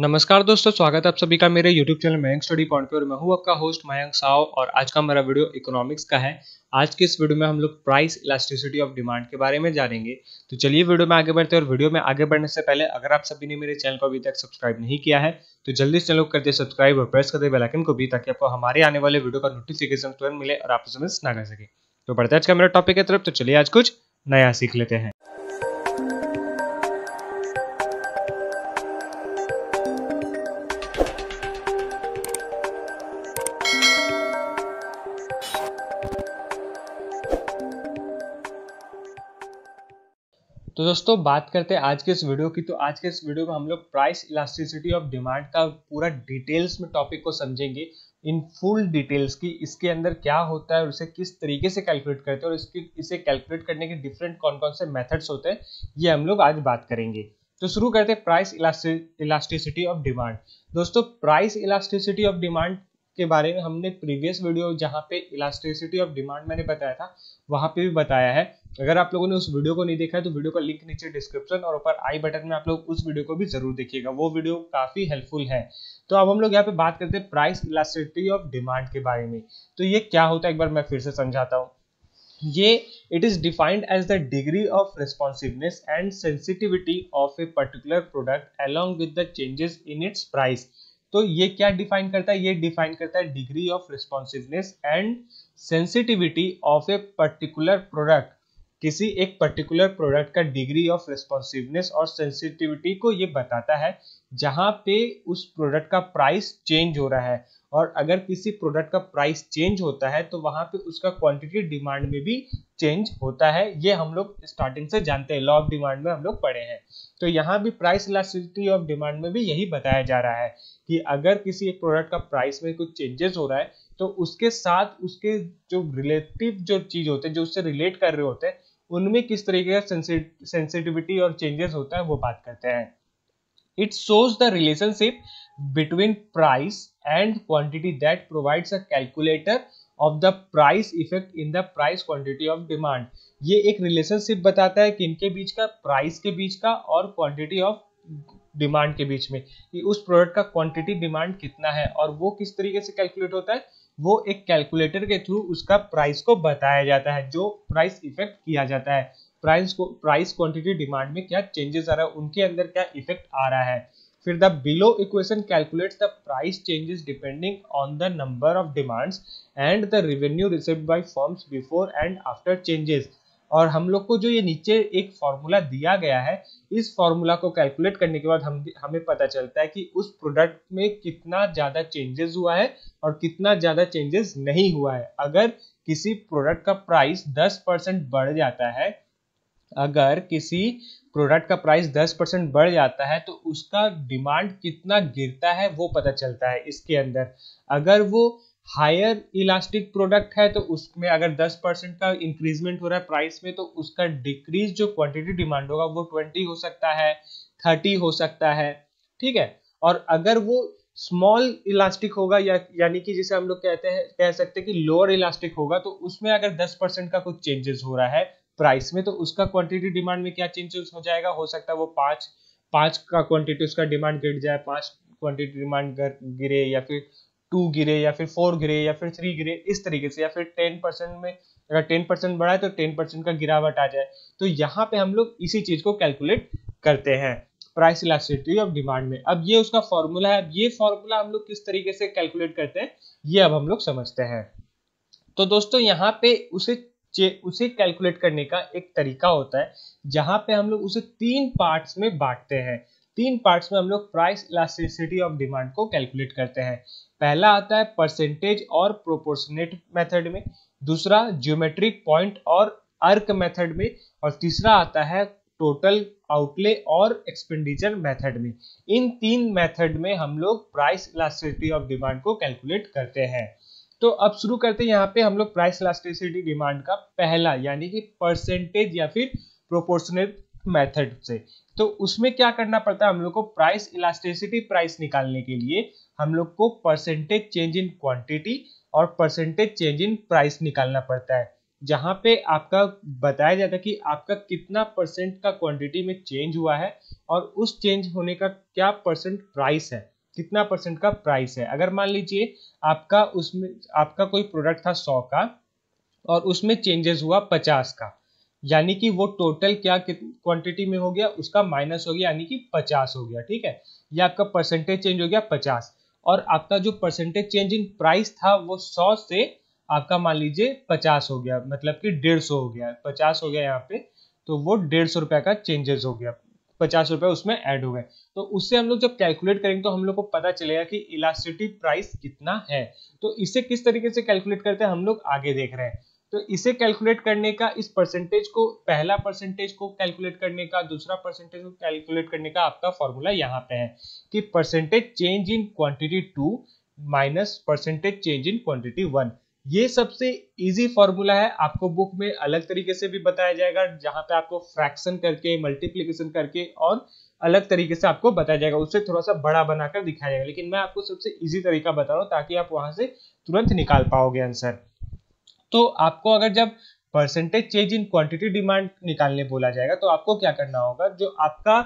नमस्कार दोस्तों स्वागत है आप सभी का मेरे YouTube channel Mayank study point पर और मैं हूँ आपका होस्ट मयंक साव और आज का हमारा वीडियो इकोनॉमिक्स का है आज के इस वीडियो में हम लोग प्राइस इलास्टिसिटी ऑफ डिमांड के बारे में जानेंगे तो चलिए वीडियो में आगे बढ़ते हैं और वीडियो में आगे बढ़ने से पहले अगर आप सभी ने मेरे चैनल को अभी तक सब्सक्राइब नहीं किया है तो जल्दी चैनल को करते सब्सक्राइब और प्रेस करते बेलाइकन को भी ताकि आपको हमारे आने वाले वीडियो का नोटिफिकेशन तुरंत मिले और आप मिस ना कर सके तो बढ़ते आज का मेरा टॉपिक की तरफ तो चलिए आज कुछ नया सीख लेते हैं तो दोस्तों बात करते हैं आज के इस वीडियो की तो आज के इस वीडियो में हम लोग प्राइस इलास्टिसिटी ऑफ डिमांड का पूरा डिटेल्स में टॉपिक को समझेंगे इन फुल डिटेल्स की इसके अंदर क्या होता है और इसे किस तरीके से कैलकुलेट करते हैं और इसके इसे कैलकुलेट करने के डिफरेंट कौन कौन से मेथड्स होते हैं ये हम लोग आज बात करेंगे तो शुरू करते हैं प्राइस इलास्टिसिटी ऑफ डिमांड दोस्तों प्राइस इलास्टिसिटी ऑफ डिमांड के बारे में हमने प्रीवियस वीडियो जहाँ पे इलास्टिसिटी ऑफ डिमांड मैंने बताया था वहां पे भी बताया है अगर आप लोगों ने उस वीडियो को नहीं देखा है तो वीडियो का लिंक नीचे डिस्क्रिप्शन और ऊपर आई बटन में आप लोग उस वीडियो को भी जरूर देखिएगा वो वीडियो काफ़ी हेल्पफुल है तो अब हम लोग यहाँ पे बात करते हैं प्राइस इलास्टिटी ऑफ डिमांड के बारे में तो ये क्या होता है एक बार मैं फिर से समझाता हूँ ये it is defined as the degree of responsiveness and sensitivity of a particular product along with the changes in its price तो ये क्या डिफाइन करता है ये डिफाइन करता है degree of responsiveness and sensitivity of a particular product किसी एक पर्टिकुलर प्रोडक्ट का डिग्री ऑफ रिस्पॉन्सिवनेस और सेंसिटिविटी को ये बताता है जहाँ पे उस प्रोडक्ट का प्राइस चेंज हो रहा है और अगर किसी प्रोडक्ट का प्राइस चेंज होता है तो वहाँ पे उसका क्वांटिटी डिमांड में भी चेंज होता है ये हम लोग स्टार्टिंग से जानते हैं लॉ ऑफ डिमांड में हम लोग पढ़े हैं तो यहाँ भी प्राइस इलास्टिसिटी ऑफ डिमांड में भी यही बताया जा रहा है कि अगर किसी एक प्रोडक्ट का प्राइस में कुछ चेंजेस हो रहा है तो उसके साथ उसके जो रिलेटिव जो चीज़ होते हैं जो उससे रिलेट कर रहे होते हैं उनमें किस तरीके का सेंसिटिविटी और चेंजेस होता है वो बात करते हैं it shows the relationship between price and quantity that provides a calculator of the price effect in the price quantity of demand ये एक रिलेशनशिप बताता है किनके बीच का प्राइस के बीच का और क्वांटिटी ऑफ डिमांड के बीच में कि उस प्रोडक्ट का क्वांटिटी डिमांड कितना है और वो किस तरीके से कैलकुलेट होता है वो एक कैलकुलेटर के थ्रू उसका प्राइस को बताया जाता है जो प्राइस इफेक्ट किया जाता है प्राइस को प्राइस क्वांटिटी डिमांड में क्या चेंजेस आ रहा है उनके अंदर क्या इफेक्ट आ रहा है फिर the below equation calculate the price changes depending on the number of demands and the revenue received by firms before and after changes और हम लोग को जो ये नीचे एक फॉर्मूला दिया गया है इस फॉर्मूला को कैलकुलेट करने के बाद हम हमें पता चलता है कि उस प्रोडक्ट में कितना ज़्यादा चेंजेस हुआ है और कितना ज़्यादा चेंजेस नहीं हुआ है अगर किसी प्रोडक्ट का प्राइस दस परसेंट बढ़ जाता है अगर किसी प्रोडक्ट का प्राइस 10 परसेंट बढ़ जाता है तो उसका डिमांड कितना गिरता है वो पता चलता है इसके अंदर अगर वो हायर इलास्टिक प्रोडक्ट है तो उसमें अगर 10 परसेंट का इंक्रीजमेंट हो रहा है प्राइस में तो उसका डिक्रीज जो क्वांटिटी डिमांड होगा वो 20 हो सकता है 30 हो सकता है ठीक है और अगर वो स्मॉल इलास्टिक होगा या यानी कि जिसे हम लोग कहते हैं कह सकते हैं कि लोअर इलास्टिक होगा तो उसमें अगर 10 परसेंट का कुछ चेंजेस हो रहा है प्राइस में तो उसका क्वांटिटी डिमांड में क्या चेंजेस हो जाएगा हो सकता है वो पांच पांच का क्वांटिटी उसका डिमांड गिर जाए पांच क्वांटिटी डिमांड गिरे या फिर टू गिरे या फिर फोर गिरे या फिर थ्री गिरे इस तरीके से या फिर टेन परसेंट में अगर टेन परसेंट बढ़ाए तो टेन परसेंट का गिरावट आ जाए तो यहाँ पे हम लोग इसी चीज को कैलकुलेट करते हैं प्राइस इलास्टिसिटी ऑफ डिमांड में अब ये उसका फॉर्मूला है अब ये फॉर्मूला हम लोग किस तरीके से कैलकुलेट करते हैं ये अब हम लोग समझते हैं तो दोस्तों यहाँ पे उसे उसे कैलकुलेट करने का एक तरीका होता है जहां पे हम लोग उसे तीन पार्ट्स में बांटते हैं तीन पार्ट्स में हम लोग प्राइस इलास्टिसिटी ऑफ डिमांड को कैलकुलेट करते हैं पहला आता है परसेंटेज और प्रोपोर्शनेट मेथड में दूसरा ज्योमेट्रिक पॉइंट और अर्क मेथड में और तीसरा आता है टोटल आउटले और एक्सपेंडिचर मेथड में इन तीन मेथड में हम लोग प्राइस इलास्टिसिटी ऑफ डिमांड को कैलकुलेट करते हैं तो अब शुरू करते हैं यहाँ पे हम लोग प्राइस इलास्टिसिटी डिमांड का पहला यानी कि परसेंटेज या फिर प्रोपोर्शनेट मेथड से तो उसमें क्या करना पड़ता है हम लोग को प्राइस इलास्टिसिटी प्राइस निकालने के लिए हम लोग को परसेंटेज चेंज इन क्वांटिटी और परसेंटेज चेंज इन प्राइस निकालना पड़ता है जहां पे आपका बताया जाता है कि आपका कितना परसेंट का क्वांटिटी में चेंज हुआ है और उस चेंज होने का क्या परसेंट प्राइस है कितना परसेंट का प्राइस है अगर मान लीजिए आपका उसमें आपका कोई प्रोडक्ट था सौ का और उसमें चेंजेस हुआ पचास का यानी कि वो टोटल क्या क्वांटिटी में हो गया उसका माइनस हो गया यानी कि पचास हो गया ठीक है ये आपका परसेंटेज चेंज हो गया पचास और आपका जो परसेंटेज चेंज इन प्राइस था वो सौ से आपका मान लीजिए पचास हो गया मतलब कि डेढ़ सौ हो गया पचास हो गया यहाँ पे तो वो डेढ़ सौ रुपया का चेंजेस हो गया पचास रुपया उसमें एड हो गए तो उससे हम लोग जब कैलकुलेट करेंगे तो हम लोग को पता चलेगा कि इलास्टिटी प्राइस कितना है तो इसे किस तरीके से कैलकुलेट करते हैं हम लोग आगे देख रहे हैं तो इसे कैलकुलेट करने का इस परसेंटेज को पहला परसेंटेज को कैलकुलेट करने का दूसरा परसेंटेज को कैलकुलेट करने का आपका फॉर्मूला यहाँ पे है कि percentage change in quantity two minus percentage change in quantity one ये सबसे इजी फॉर्मूला है आपको बुक में अलग तरीके से भी बताया जाएगा जहां पे आपको फ्रैक्शन करके मल्टीप्लीकेशन करके और अलग तरीके से आपको बताया जाएगा उससे थोड़ा सा बड़ा बनाकर दिखाया जाएगा लेकिन मैं आपको सबसे इजी तरीका बता रहा हूँ ताकि आप वहां से तुरंत निकाल पाओगे आंसर तो आपको अगर जब percentage change in quantity demand निकालने बोला जाएगा तो आपको क्या करना होगा जो आपका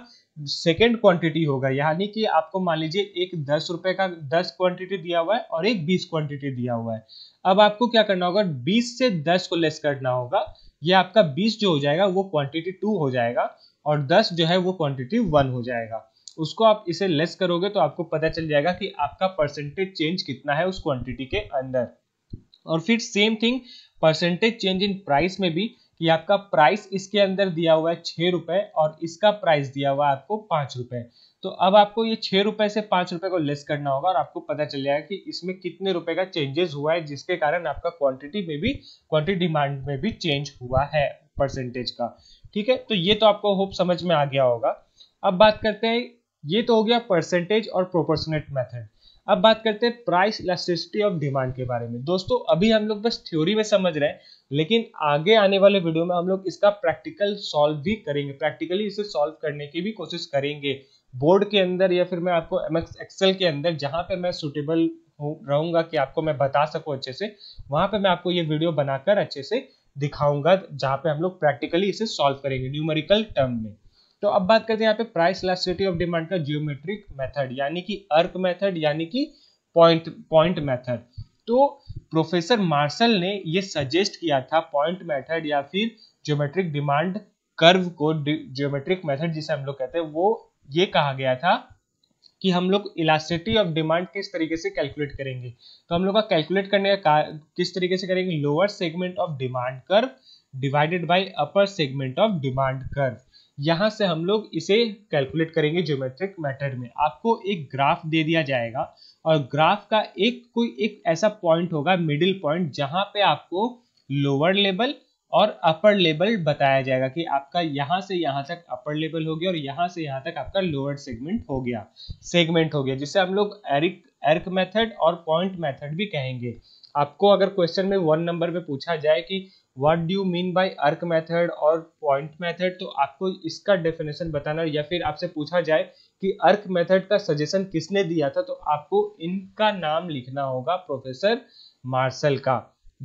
सेकेंड क्वांटिटी होगा यानी कि आपको मान लीजिए एक दस रुपए का दस क्वांटिटी दिया हुआ है और एक बीस क्वांटिटी दिया हुआ है अब आपको क्या करना होगा बीस से दस को लेस करना होगा ये आपका बीस जो हो जाएगा वो क्वांटिटी टू हो जाएगा और दस जो है वो क्वांटिटी वन हो जाएगा उसको आप इसे लेस करोगे तो आपको पता चल जाएगा कि आपका परसेंटेज चेंज कितना है उस क्वांटिटी के अंदर और फिर same thing percentage change in price में भी कि आपका प्राइस इसके अंदर दिया हुआ है छः रुपये और इसका प्राइस दिया हुआ है आपको पाँच रुपये तो अब आपको ये छः रुपये से पाँच रुपये को लेस करना होगा और आपको पता चल जाएगा कि इसमें कितने रुपए का चेंजेस हुआ है जिसके कारण आपका क्वांटिटी में भी क्वांटिटी डिमांड में भी चेंज हुआ है परसेंटेज का ठीक है तो ये तो आपको होप समझ में आ गया होगा अब बात करते हैं ये तो हो गया परसेंटेज और प्रोपोर्शनेट मैथड अब बात करते हैं प्राइस इलास्टिसिटी ऑफ डिमांड के बारे में दोस्तों अभी हम लोग बस थ्योरी में समझ रहे हैं लेकिन आगे आने वाले वीडियो में हम लोग इसका प्रैक्टिकल सॉल्व भी करेंगे प्रैक्टिकली इसे सॉल्व करने की भी कोशिश करेंगे बोर्ड के अंदर या फिर मैं आपको एम एक्सेल के अंदर जहाँ पे मैं सुटेबल रहूंगा कि आपको मैं बता सकूँ अच्छे से वहाँ पे मैं आपको ये वीडियो बनाकर अच्छे से दिखाऊंगा जहाँ पे हम लोग प्रैक्टिकली इसे सॉल्व करेंगे न्यूमेरिकल टर्म में तो अब बात करते हैं यहाँ पे प्राइस इलास्टिसिटी ऑफ डिमांड का जियोमेट्रिक मेथड यानी कि अर्क मेथड यानी कि पॉइंट पॉइंट मेथड तो प्रोफेसर मार्शल ने ये सजेस्ट किया था पॉइंट मेथड या फिर जियोमेट्रिक डिमांड कर्व को जियोमेट्रिक मेथड जिसे हम लोग कहते हैं वो ये कहा गया था कि हम लोग इलास्टिसिटी ऑफ डिमांड किस तरीके से कैलकुलेट करेंगे तो हम लोग का कैलकुलेट करने का किस तरीके से करेंगे lower segment of demand curve divided by upper segment of demand curve यहाँ से हम लोग इसे कैलकुलेट करेंगे ज्योमेट्रिक मेथड में आपको एक ग्राफ दे दिया जाएगा और ग्राफ का एक कोई एक ऐसा पॉइंट होगा मिडिल पॉइंट जहां पे आपको लोअर लेवल और अपर लेवल बताया जाएगा कि आपका यहां से यहां तक अपर लेवल हो गया और यहाँ से यहाँ तक आपका लोअर सेगमेंट हो गया सेगमेंट हो गया जिसे हम लोग एरिक एर्क मेथड और पॉइंट मेथड भी कहेंगे आपको अगर क्वेश्चन में वन नंबर में पूछा जाए कि what do you mean by arc method और पॉइंट मेथड तो आपको इसका डेफिनेशन बताना या फिर आपसे पूछा जाए कि अर्क मेथड का सजेशन किसने दिया था तो आपको इनका नाम लिखना होगा प्रोफेसर मार्शल का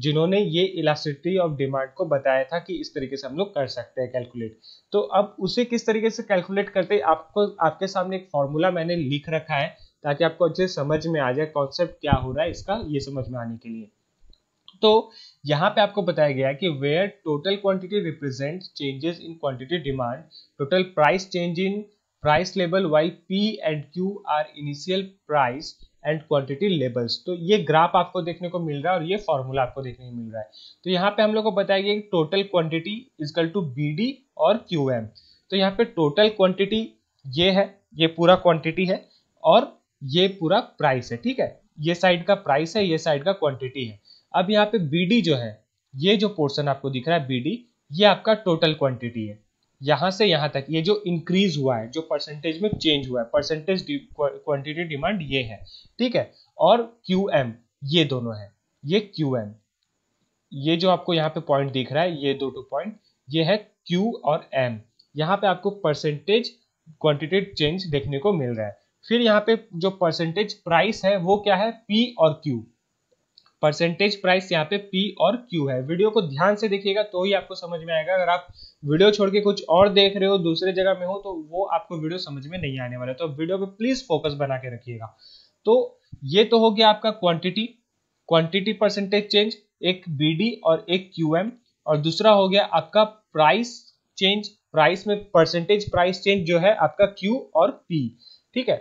जिन्होंने ये इलास्ट्रिटी ऑफ डिमांड को बताया था कि इस तरीके से हम लोग कर सकते हैं कैलकुलेट तो अब उसे किस तरीके से कैलकुलेट करते हैं आपको आपके सामने एक फॉर्मूला मैंने लिख रखा है ताकि आपको अच्छे समझ में आ जाए कॉन्सेप्ट क्या हो रहा है इसका ये समझ में आने के लिए तो यहाँ पे आपको बताया गया है कि where total quantity represent changes in quantity demand total price change in price level Y P and Q are initial price and quantity labels तो ये ग्राफ आपको देखने को मिल रहा है और ये फॉर्मूला आपको देखने को मिल रहा है तो यहाँ पे हम लोग को बताया गया total quantity equal to B D और क्यू एम तो यहाँ पे टोटल क्वांटिटी ये है ये पूरा क्वांटिटी है और ये पूरा प्राइस है ठीक है ये साइड का प्राइस है ये साइड का क्वांटिटी है अब यहाँ पे बी जो है ये जो पोर्सन आपको दिख रहा है बी ये आपका टोटल क्वांटिटी है यहां से यहां तक ये जो इंक्रीज हुआ है जो परसेंटेज में चेंज हुआ है परसेंटेज क्वांटिटी डिमांड ये है ठीक है और क्यू एम ये दोनों है ये क्यू एम ये जो आपको यहाँ पे पॉइंट दिख रहा है ये दो टू पॉइंट ये है क्यू और एम यहाँ पे आपको परसेंटेज क्वांटिटी चेंज देखने को मिल रहा है फिर यहाँ पे जो परसेंटेज प्राइस है वो क्या है पी और क्यू परसेंटेज प्राइस यहाँ पे पी और क्यू है वीडियो को ध्यान से देखिएगा तो ही आपको समझ में आएगा अगर आप वीडियो छोड़ के कुछ और देख रहे हो दूसरे जगह में हो तो वो आपको वीडियो समझ में नहीं आने वाला तो वीडियो पे प्लीज फोकस बना के रखिएगा तो ये तो हो गया आपका क्वांटिटी क्वांटिटी परसेंटेज चेंज एक बी और एक क्यूएम और दूसरा हो गया आपका प्राइस चेंज प्राइस में परसेंटेज प्राइस चेंज जो है आपका क्यू और पी ठीक है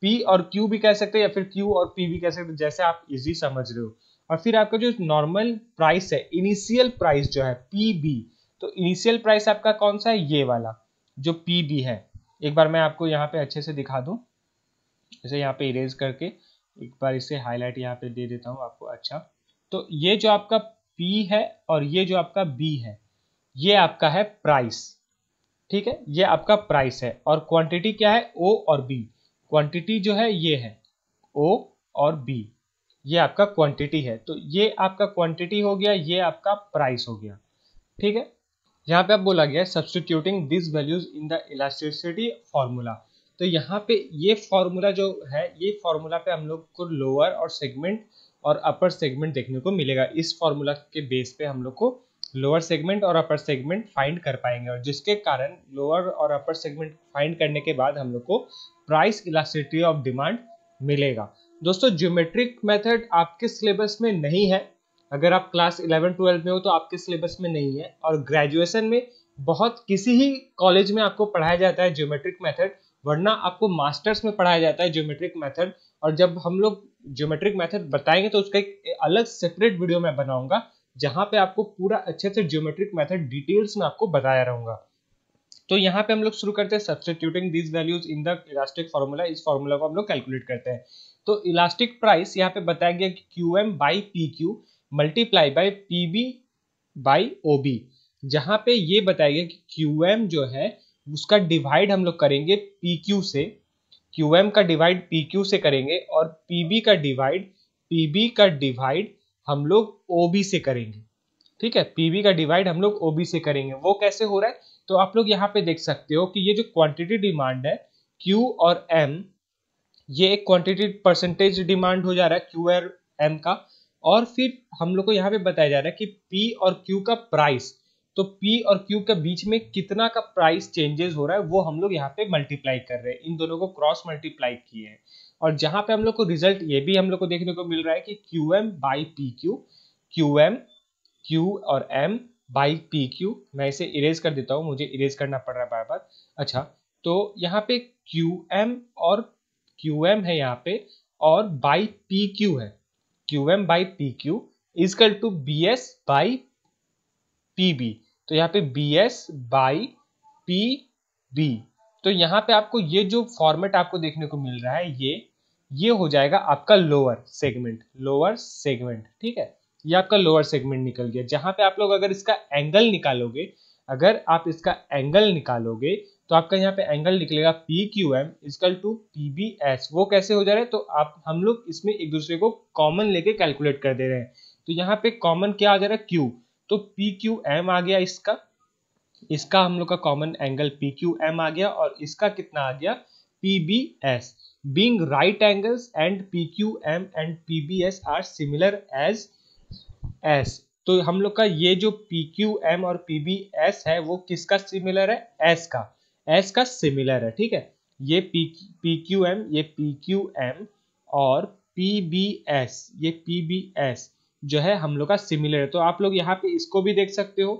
पी और क्यू भी कह सकते हैं या फिर क्यू और पी भी कह सकते हैं जैसे आप इजी समझ रहे हो और फिर आपका जो नॉर्मल प्राइस है इनिशियल प्राइस जो है पी तो इनिशियल प्राइस आपका कौन सा है ये वाला जो पी है एक बार मैं आपको यहाँ पे अच्छे से दिखा दूँ इसे यहाँ पे इरेज करके एक बार इसे हाईलाइट यहाँ पे दे देता हूँ आपको अच्छा तो ये जो आपका पी है और ये जो आपका बी है ये आपका है प्राइस ठीक है ये आपका प्राइस है और क्वांटिटी क्या है ओ और बी क्वांटिटी जो है ये है ओ और बी ये आपका क्वांटिटी है तो ये आपका क्वांटिटी हो गया ये आपका प्राइस हो गया ठीक है यहाँ पे आप बोला गया है substituting this values in the elasticity formula तो यहाँ पे ये फॉर्मूला जो है ये फॉर्मूला पे हम लोग को लोअर और सेगमेंट और अपर सेगमेंट देखने को मिलेगा इस फॉर्मूला के बेस पे हम लोग को लोअर सेगमेंट और अपर सेगमेंट फाइंड कर पाएंगे और जिसके कारण लोअर और अपर सेगमेंट फाइंड करने के बाद हम लोग को प्राइस इलास्टिसिटी ऑफ डिमांड मिलेगा दोस्तों ज्योमेट्रिक मेथड आपके सिलेबस में नहीं है अगर आप क्लास इलेवन ट्वेल्व में हो तो आपके सिलेबस में नहीं है और ग्रेजुएशन में बहुत किसी ही कॉलेज में आपको पढ़ाया जाता है ज्योमेट्रिक मेथड वरना आपको मास्टर्स में पढ़ाया जाता है ज्योमेट्रिक मेथड और जब हम लोग ज्योमेट्रिक मेथड बताएंगे तो उसका एक अलग सेपरेट वीडियो मैं बनाऊंगा जहां पे आपको पूरा अच्छे से ज्योमेट्रिक मेथड डिटेल्स में आपको बताया रहूंगा तो यहाँ पे हम लोग शुरू करते हैं substituting these values in the elastic formula इस फॉर्मूला को हम लोग कैलकुलेट करते हैं तो इलास्टिक प्राइस यहाँ पे बताया गया कि Q M by P Q multiply by P B by O B जहाँ पे ये बताया गया कि क्यू एम जो है उसका डिवाइड हम लोग करेंगे पी क्यू से क्यू एम का डिवाइड पी क्यू से करेंगे और पी बी का डिवाइड पी बी का डिवाइड हम लोग ओ बी से करेंगे ठीक है पीवी का डिवाइड हम लोग ओबी से करेंगे वो कैसे हो रहा है तो आप लोग यहाँ पे देख सकते हो कि ये जो क्वांटिटी डिमांड है क्यू और एम ये एक क्वांटिटी परसेंटेज डिमांड हो जा रहा है क्यू और एम का और फिर हम लोग को यहाँ पे बताया जा रहा है कि पी और क्यू का प्राइस तो पी और क्यू के बीच में कितना का प्राइस चेंजेस हो रहा है वो हम लोग यहाँ पे मल्टीप्लाई कर रहे हैं इन दोनों को क्रॉस मल्टीप्लाई किए हैं और जहाँ पे हम लोग को रिजल्ट ये भी हम लोग को देखने को मिल रहा है कि Q M by P Q Q M Q और एम बाई पी क्यू मैं इसे इरेज कर देता हूँ मुझे इरेज करना पड़ रहा है बार बार अच्छा तो यहाँ पे क्यू एम और क्यू एम है यहाँ पे और बाई पी क्यू है Q M by P Q equal to B S by P B तो यहाँ पे B S by P B तो यहाँ पे आपको ये जो फॉर्मेट आपको देखने को मिल रहा है ये ये हो जाएगा आपका लोअर सेगमेंट लोअर सेगमेंट ठीक है ये आपका लोअर सेगमेंट निकल गया जहां पे आप लोग अगर इसका एंगल निकालोगे अगर आप इसका एंगल निकालोगे तो आपका यहाँ पे एंगल निकलेगा P Q M equal to P B S वो कैसे हो जा रहा है तो आप हम लोग इसमें एक दूसरे को कॉमन लेके कैलकुलेट कर दे रहे हैं तो यहाँ पे कॉमन क्या आ जा रहा है क्यू तो पी क्यू एम आ गया इसका इसका हम लोग का common angle P Q M आ गया और इसका कितना आ गया P B S being right angles and P Q M and P B S are similar as S तो हम लोग का ये जो पी क्यू एम और पी बी एस है वो किसका सिमिलर है एस का एस का सिमिलर है ठीक है ये पी पी क्यू एम ये पी क्यू एम और पी बी एस ये पी बी एस जो है हम लोग का सिमिलर है तो आप लोग यहाँ पे इसको भी देख सकते हो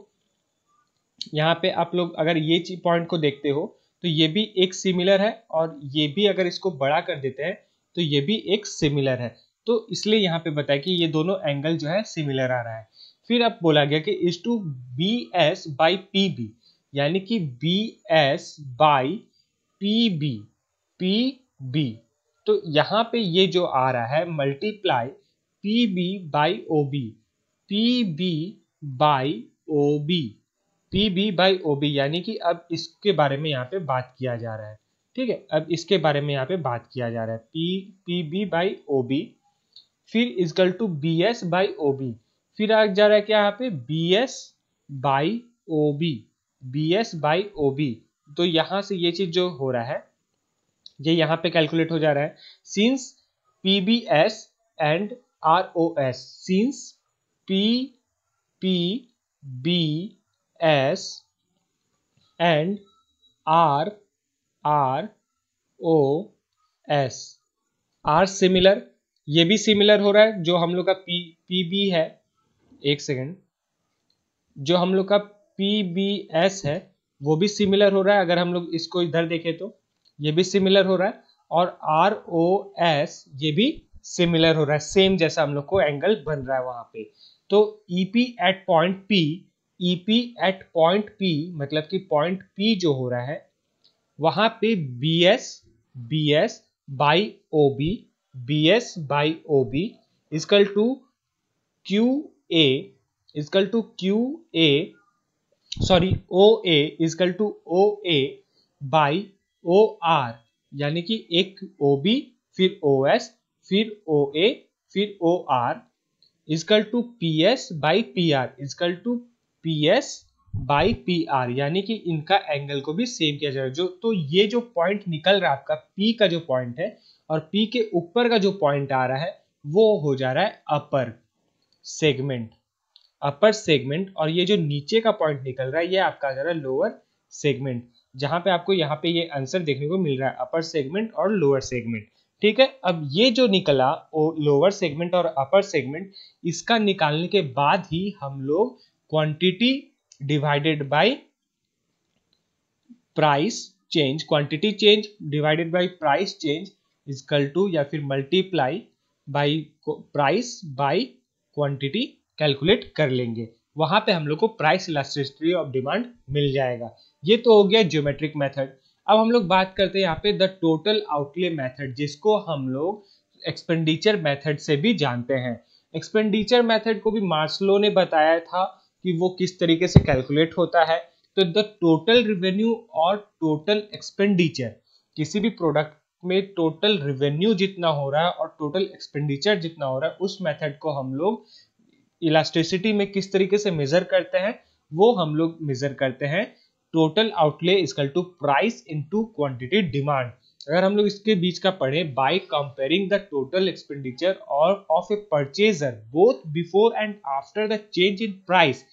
यहाँ पे आप लोग अगर ये पॉइंट को देखते हो तो ये भी एक सिमिलर है और ये भी अगर इसको बड़ा कर देते हैं तो ये भी एक सिमिलर है तो इसलिए यहाँ पे बताया कि ये दोनों एंगल जो है सिमिलर आ रहा है फिर अब बोला गया कि इस to B S by P B यानी कि B S by P B P B तो यहाँ पे ये जो आ रहा है multiply P B by O B P B by O B P B by O B यानी कि अब इसके बारे में यहाँ पे बात किया जा रहा है ठीक है अब इसके बारे में यहाँ पे बात किया जा रहा है P P B by O B फिर is equal to B S by O B फिर आ जा रहा है क्या यहाँ पे B S by O B B S by O B तो यहां से ये चीज जो हो रहा है ये यहाँ पे कैलकुलेट हो जा रहा है since P B S and R O S since P P B S and R R O S are similar ये भी सिमिलर हो रहा है जो हम लोग का पी पी बी है एक सेकेंड जो हम लोग का पी बी एस है वो भी सिमिलर हो रहा है अगर हम लोग इसको इधर देखें तो ये भी सिमिलर हो रहा है और आर ओ एस ये भी सिमिलर हो रहा है सेम जैसा हम लोग को एंगल बन रहा है वहां पे तो E P at point P E P at point P मतलब कि पॉइंट पी जो हो रहा है वहां पे B S B S by O B B S by O B is equal to Q A is equal to Q A sorry O A is equal to O A by O R यानी कि एक ओ B फिर O S फिर O A फिर O R is equal to P S by P R is equal to P S by P R यानी कि इनका angle को भी सेम किया जाएगा जो तो ये जो पॉइंट निकल रहा है आपका पी का जो पॉइंट है और पी के ऊपर का जो पॉइंट आ रहा है वो हो जा रहा है अपर सेगमेंट अपर सेगमेंट और ये जो नीचे का पॉइंट निकल रहा है ये आपका जा रहा है लोअर सेगमेंट जहां पे आपको यहाँ पे ये आंसर देखने को मिल रहा है अपर सेगमेंट और लोअर सेगमेंट ठीक है अब ये जो निकला लोअर सेगमेंट और अपर सेगमेंट इसका निकालने के बाद ही हम लोग quantity divided by price change quantity change divided by price change is equal to या फिर multiply by price by quantity calculate कर लेंगे वहां पे हम लोग को प्राइस इलास्ट्रिस्ट्री ऑफ डिमांड मिल जाएगा ये तो हो गया ज्योमेट्रिक मेथड अब हम लोग बात करते हैं यहाँ पे द टोटल आउटले मेथड जिसको हम लोग एक्सपेंडिचर मेथड से भी जानते हैं एक्सपेंडिचर मेथड को भी मार्सलो ने बताया था कि वो किस तरीके से कैलकुलेट होता है तो द टोटल रिवेन्यू और टोटल एक्सपेंडिचर किसी भी प्रोडक्ट में टोटल रिवेन्यू जितना हो रहा है और टोटल एक्सपेंडिचर जितना हो रहा है उस मेथड को हम लोग इलास्टिसिटी में किस तरीके से मेजर करते हैं वो हम लोग मेजर करते हैं total outlay is equal to price into quantity demand अगर हम लोग इसके बीच का पढ़े by comparing the total expenditure और of a purchaser both before and after the change in price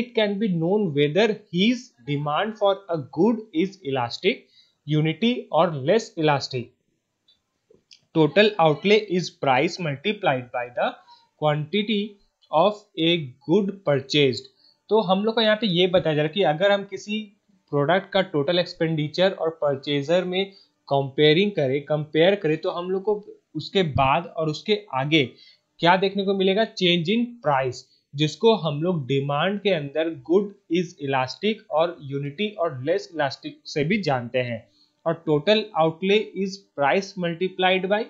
it can be known whether his demand for a good is elastic unity और less elastic total outlay is price multiplied by the quantity of a good purchase तो हम लोग को यहाँ पे ये बताया जा रहा है कि अगर हम किसी प्रोडक्ट का टोटल एक्सपेंडिचर और परचेजर में कंपेयरिंग करें कंपेयर करें तो हम लोग को उसके बाद और उसके आगे क्या देखने को मिलेगा चेंज इन प्राइस जिसको हम लोग डिमांड के अंदर गुड इज इलास्टिक और यूनिटी और लेस इलास्टिक से भी जानते हैं और total outlay is price multiplied by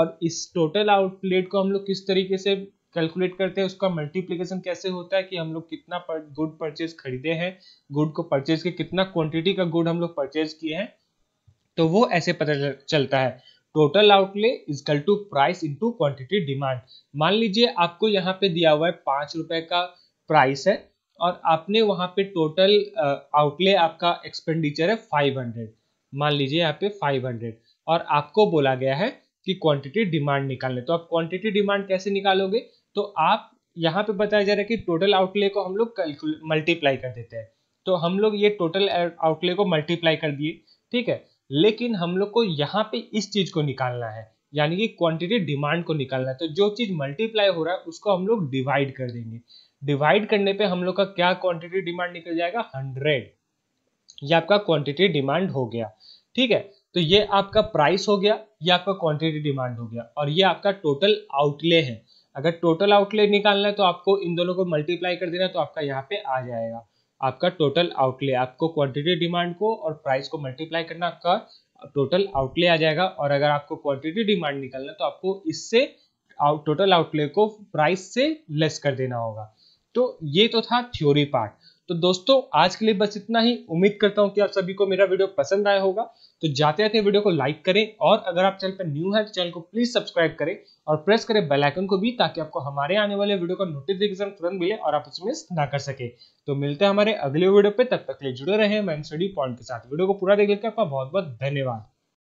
और इस टोटल आउटलेट को हम लोग किस तरीके से कैलकुलेट करते हैं उसका मल्टीप्लीकेशन कैसे होता है कि हम लोग कितना पर, गुड परचेज खरीदे हैं गुड को परचेज के कितना क्वांटिटी का गुड हम लोग परचेज किए हैं तो वो ऐसे पता चलता है total outlay is equal to price into quantity demand मान लीजिए आपको यहाँ पे दिया हुआ है पांच रुपए का प्राइस है और आपने वहां पे टोटल आउटले uh, आपका एक्सपेंडिचर है फाइव हंड्रेड मान लीजिए यहाँ पे 500 और आपको बोला गया है कि क्वांटिटी डिमांड निकालने तो आप क्वांटिटी डिमांड कैसे निकालोगे तो आप यहाँ पे बताया जा रहा है कि टोटल आउटले को हम लोग मल्टीप्लाई कर देते हैं तो हम लोग ये टोटल आउटले को मल्टीप्लाई कर दिए ठीक है लेकिन हम लोग को यहाँ पे इस चीज को निकालना है यानी कि क्वांटिटी डिमांड को निकालना है तो जो चीज मल्टीप्लाई हो रहा है उसको हम लोग डिवाइड कर देंगे डिवाइड करने पे हम लोग का क्या क्वांटिटी डिमांड निकल जाएगा हंड्रेड ये आपका क्वांटिटी डिमांड हो गया ठीक है तो ये आपका प्राइस हो गया ये आपका क्वांटिटी डिमांड हो गया और ये आपका टोटल आउटले है अगर टोटल आउटले निकालना है तो आपको इन दोनों को मल्टीप्लाई कर देना तो आपका यहाँ पे आ जाएगा आपका टोटल आउटले आपको क्वांटिटी डिमांड को और प्राइस को मल्टीप्लाई करना आपका टोटल आउटले आ जाएगा और अगर आपको क्वांटिटी डिमांड निकालना तो आपको इससे टोटल आउटले को प्राइस से लेस कर देना होगा तो ये तो था थ्योरी पार्ट तो दोस्तों आज के लिए बस इतना ही उम्मीद करता हूँ कि आप सभी को मेरा वीडियो पसंद आया होगा तो जाते जाते वीडियो को लाइक करें और अगर आप चैनल पर न्यू है तो चैनल को प्लीज सब्सक्राइब करें और प्रेस करें बेल आइकन को भी ताकि आपको हमारे आने वाले वीडियो का नोटिफिकेशन तुरंत मिले और आप उसमें ना कर सके तो मिलते हैं हमारे अगले वीडियो पे तब तक के लिए जुड़े रहे मैं स्टडी पॉइंट के साथ वीडियो को पूरा देख लेकर आपका बहुत बहुत धन्यवाद